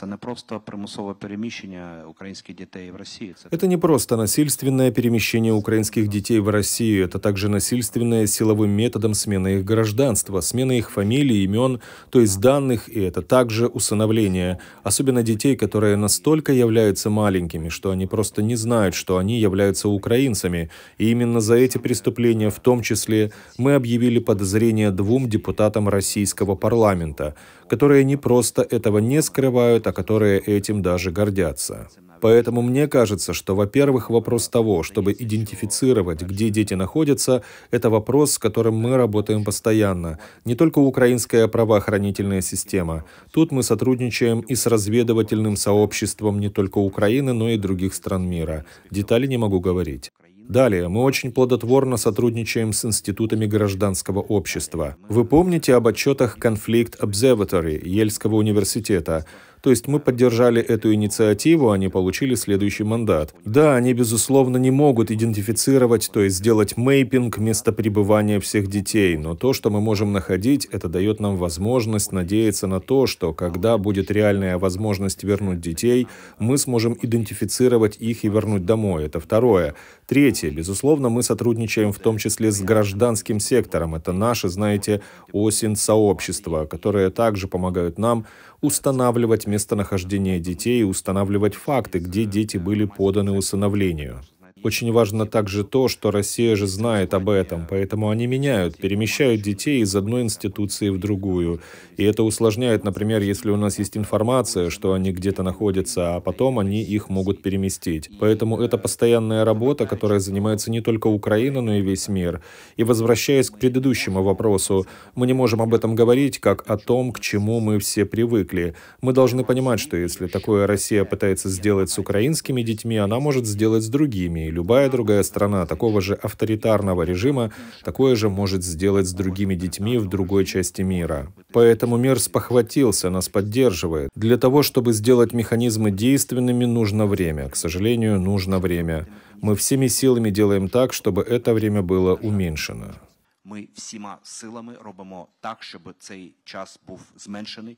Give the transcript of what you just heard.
Це не просто примусове переміщення украинских детей в России. Это не просто насильственное перемещение украинских детей в Россию. Это также насильственное силовым методом смены их гражданства, смены их фамилий, имен, то есть данных, и это также усыновление. Особенно детей, которые настолько являются маленькими, что они просто не знают, что они являются украинцами. И именно за эти преступления в том числе мы объявили подозрение двум депутатам российского парламента, которые не просто этого не скрывают, а которые этим даже гордятся. Поэтому мне кажется, что, во-первых, вопрос того, чтобы идентифицировать, где дети находятся, это вопрос, с которым мы работаем постоянно. Не только украинская правоохранительная система. Тут мы сотрудничаем и с разведывательным сообществом не только Украины, но и других стран мира. Детали не могу говорить. Далее, мы очень плодотворно сотрудничаем с институтами гражданского общества. Вы помните об отчетах конфликт Observatory Ельского университета? То есть мы поддержали эту инициативу, они получили следующий мандат. Да, они, безусловно, не могут идентифицировать, то есть сделать мейпинг места пребывания всех детей, но то, что мы можем находить, это дает нам возможность надеяться на то, что когда будет реальная возможность вернуть детей, мы сможем идентифицировать их и вернуть домой. Это второе. Третье. Безусловно, мы сотрудничаем в том числе с гражданским сектором. Это наши, знаете, осень сообщества, которые также помогают нам устанавливать местонахождение детей и устанавливать факты, где дети были поданы усыновлению. Очень важно также то, что Россия же знает об этом, поэтому они меняют, перемещают детей из одной институции в другую. И это усложняет, например, если у нас есть информация, что они где-то находятся, а потом они их могут переместить. Поэтому это постоянная работа, которая занимается не только Украина, но и весь мир. И возвращаясь к предыдущему вопросу, мы не можем об этом говорить как о том, к чему мы все привыкли. Мы должны понимать, что если такое Россия пытается сделать с украинскими детьми, она может сделать с другими любая другая страна такого же авторитарного режима такое же может сделать с другими детьми в другой части мира. Поэтому мир спохватился, нас поддерживает. Для того, чтобы сделать механизмы действенными, нужно время. К сожалению, нужно время. Мы всеми силами делаем так, чтобы это время было уменьшено. Ми всіма силами робимо так, щоб цей час був зменшений.